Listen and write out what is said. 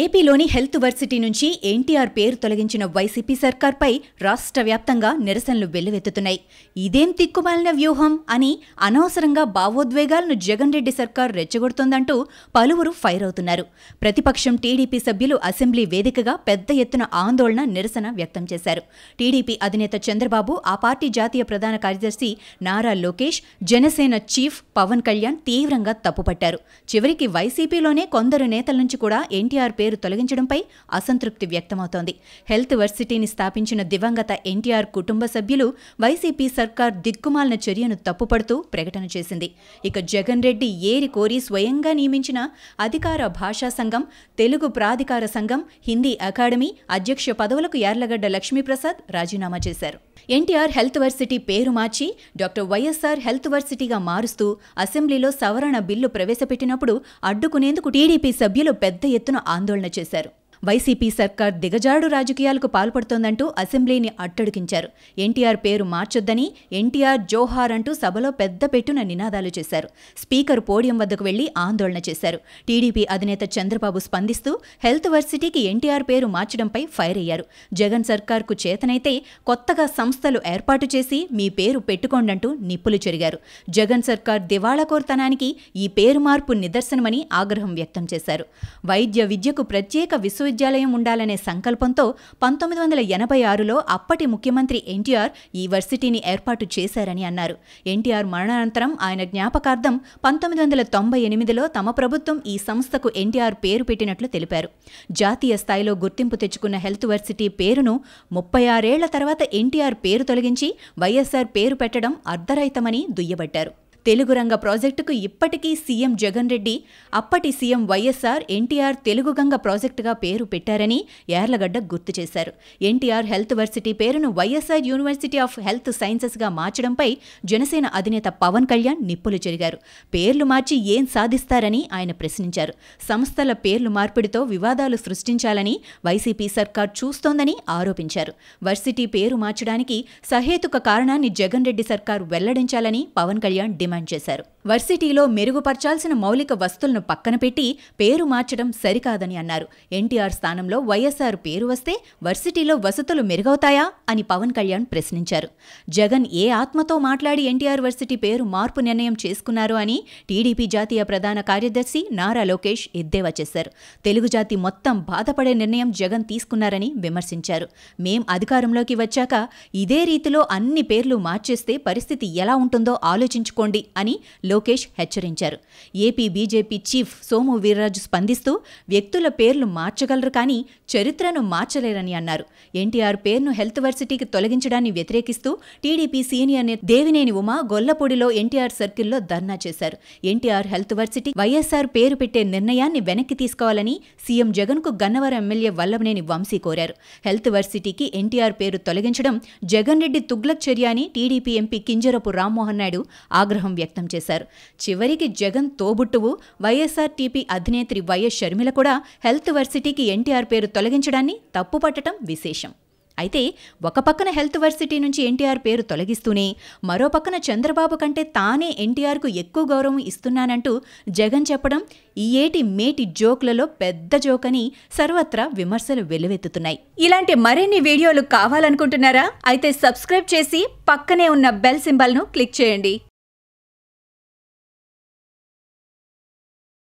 ఏపీలోని health varsity నుంచి ఎన్టీఆర్ పేరు తొలగించిన వైసీపీ సర్కార్పై రాష్ట్ర వ్యాప్తంగా నిరసనలు వెల్లువెత్తుతున్నాయి ఇదేం తిక్కుమాలిన వ్యూహం అని అనవసరంగా భావోద్వేగాలను జగన్ రెడ్డి సర్కార్ రెచ్చగొడుతోందంటూ పలువురు ఫైర్ అవుతున్నారు ప్రతిపక్షం టీడీపీ సభ్యులు అసెంబ్లీ వేదికగా పెద్ద ఎత్తున ఆందోళన నిరసన వ్యక్తం చేశారు టీడీపీ అధినేత చంద్రబాబు ఆ పార్టీ జాతీయ ప్రధాన కార్యదర్శి నారా లోకేష్ జనసేన చీఫ్ పవన్ కళ్యాణ్ తీవ్రంగా తప్పుపట్టారు చివరికి వైసీపీలోనే కొందరు నేతల నుంచి కూడా ఎన్టీఆర్ పేరు తొలగించడంపై అసంతృప్తి వ్యక్తమవుతోంది హెల్త్ వర్సిటీని స్థాపించిన దివంగత ఎన్టీఆర్ కుటుంబ సభ్యులు వైసీపీ సర్కార్ దిక్కుమాలిన చర్యను తప్పుపడుతూ ప్రకటన చేసింది ఇక జగన్ రెడ్డి ఏరి కోరి స్వయంగా నియమించిన అధికార భాషా సంఘం తెలుగు ప్రాధికార సంఘం హిందీ అకాడమీ అధ్యక్ష పదవులకు యార్లగడ్డ లక్ష్మీప్రసాద్ రాజీనామా చేశారు ఎన్టీఆర్ హెల్త్ వర్సిటీ పేరు మార్చి డాక్టర్ వైఎస్ఆర్ హెల్త్ వర్సిటీగా మారుస్తూ అసెంబ్లీలో సవరణ బిల్లు ప్రవేశపెట్టినప్పుడు అడ్డుకునేందుకు టీడీపీ సభ్యులు పెద్ద ఎత్తున ఆందోళన చేశారు వైసీపీ సర్కార్ దిగజాడు రాజకీయాలకు పాల్పడుతోందంటూ అసెంబ్లీని అట్టడికించారు ఎన్టీఆర్ పేరు మార్చొద్దని ఎన్టీఆర్ జోహార్ అంటూ సభలో పెద్ద పెట్టున నినాదాలు చేశారు స్పీకర్ పోడియం వద్దకు వెళ్లి ఆందోళన చేశారు టీడీపీ అధినేత చంద్రబాబు స్పందిస్తూ హెల్త్ వర్సిటీకి ఎన్టీఆర్ పేరు మార్చడంపై ఫైర్ అయ్యారు జగన్ సర్కార్కు చేతనైతే కొత్తగా సంస్థలు ఏర్పాటు చేసి మీ పేరు పెట్టుకోండంటూ నిప్పులు చెరిగారు జగన్ సర్కార్ దివాళా కోర్తనానికి ఈ పేరు మార్పు నిదర్శనమని ఆగ్రహం వ్యక్తం చేశారు వైద్య విద్యకు ప్రత్యేక విశ్వ విశ్వవిద్యాలయం ఉండాలనే సంకల్పంతో పంతొమ్మిది వందల ఎనభై ఆరులో అప్పటి ముఖ్యమంత్రి ఎన్టీఆర్ ఈ వర్సిటీని ఏర్పాటు చేశారని అన్నారు ఎన్టీఆర్ మరణానంతరం ఆయన జ్ఞాపకార్థం పంతొమ్మిది వందల తొంభై ఎనిమిదిలో తమ ప్రభుత్వం ఈ సంస్థకు ఎన్టీఆర్ పేరు పెట్టినట్లు తెలిపారు జాతీయ స్థాయిలో గుర్తింపు తెచ్చుకున్న హెల్త్ వర్సిటీ పేరును ముప్పై ఆరేళ్ల తర్వాత ఎన్టీఆర్ పేరు తొలగించి వైఎస్ఆర్ పేరు పెట్టడం అర్ధరహితమని దుయ్యబట్టారు తెలుగు రంగ ప్రాజెక్టుకు ఇప్పటికీ సీఎం జగన్ రెడ్డి అప్పటి సీఎం వైఎస్ఆర్ ఎన్టీఆర్ తెలుగు గంగ ప్రాజెక్టుగా పేరు పెట్టారని యార్లగడ్డ గుర్తు చేశారు ఎన్టీఆర్ హెల్త్ వర్సిటీ పేరును వైఎస్ఆర్ యూనివర్సిటీ ఆఫ్ హెల్త్ సైన్సెస్గా మార్చడంపై జనసేన అధినేత పవన్ కళ్యాణ్ నిప్పులు జరిగారు పేర్లు మార్చి ఏం సాధిస్తారని ఆయన ప్రశ్నించారు సంస్థల పేర్లు మార్పిడితో వివాదాలు సృష్టించాలని వైసీపీ సర్కార్ చూస్తోందని ఆరోపించారు వర్సిటీ పేరు మార్చడానికి సహేతుక కారణాన్ని జగన్ రెడ్డి సర్కార్ వెల్లడించాలని పవన్ కళ్యాణ్ డిమాండ్ డిమాండ్ చేశారు వర్సిటీలో మెరుగుపర్చాల్సిన మౌలిక వస్తువులను పక్కన పెట్టి పేరు మార్చడం సరికాదని అన్నారు ఎన్టీఆర్ స్థానంలో వైఎస్ఆర్ పేరు వస్తే వర్సిటీలో వసతులు మెరుగవుతాయా అని పవన్ కళ్యాణ్ ప్రశ్నించారు జగన్ ఏ ఆత్మతో మాట్లాడి ఎన్టీఆర్ వర్సిటీ పేరు మార్పు నిర్ణయం చేసుకున్నారు అని టీడీపీ జాతీయ ప్రధాన కార్యదర్శి నారా లోకేష్ ఎద్దేవా చేశారు తెలుగు జాతి మొత్తం బాధపడే నిర్ణయం జగన్ తీసుకున్నారని విమర్శించారు మేం అధికారంలోకి వచ్చాక ఇదే రీతిలో అన్ని పేర్లు మార్చేస్తే పరిస్థితి ఎలా ఉంటుందో ఆలోచించుకోండి అని లోకేష్ హెచ్చరించారు AP BJP chief Somu Veerraju స్పందిస్తూ వ్యక్తుల పేర్లు మార్చగలరు కానీ చరిత్రను మార్చలేరని అన్నారు ఎన్టీఆర్ పేరును హెల్త్ వర్సిటీకి తొలగించడాన్ని వ్యతిరేకిస్తూ టీడీపీ సీనియర్ దేవినేని ఉమా గొల్లపూడిలో ఎన్టీఆర్ సర్కిల్లో ధర్నా చేశారు ఎన్టీఆర్ హెల్త్ వర్సిటీ వైఎస్ఆర్ పేరు పెట్టే నిర్ణయాన్ని వెనక్కి తీసుకోవాలని సీఎం జగన్కు గన్నవరం ఎమ్మెల్యే వల్లభనేని వంశీ కోరారు హెల్త్ వర్సిటీకి ఎన్టీఆర్ పేరు తొలగించడం జగన్ రెడ్డి తుగ్లక్ చర్య అని టీడీపీ ఎంపీ కింజరపు రామ్మోహన్ నాయుడు ఆగ్రహం వ్యక్తం చేశారు చేశారు చివరికి జగన్ తోబుట్టువు వైఎస్ఆర్టీపీ అధినేత్రి వైఎస్ షర్మిల కూడా హెల్త్ వర్సిటీకి ఎన్టీఆర్ పేరు తొలగించడాన్ని తప్పుపట్టడం విశేషం అయితే ఒక పక్కన హెల్త్ వర్సిటీ నుంచి ఎన్టీఆర్ పేరు తొలగిస్తూనే మరో పక్కన చంద్రబాబు కంటే తానే ఎన్టీఆర్కు ఎక్కువ గౌరవం ఇస్తున్నానంటూ జగన్ చెప్పడం ఈ ఏటి మేటి జోక్లలో పెద్ద జోక్ అని సర్వత్రా విమర్శలు వెలువెత్తుతున్నాయి ఇలాంటి మరిన్ని వీడియోలు కావాలనుకుంటున్నారా అయితే సబ్స్క్రైబ్ చేసి పక్కనే ఉన్న బెల్ సింబల్ను క్లిక్ చేయండి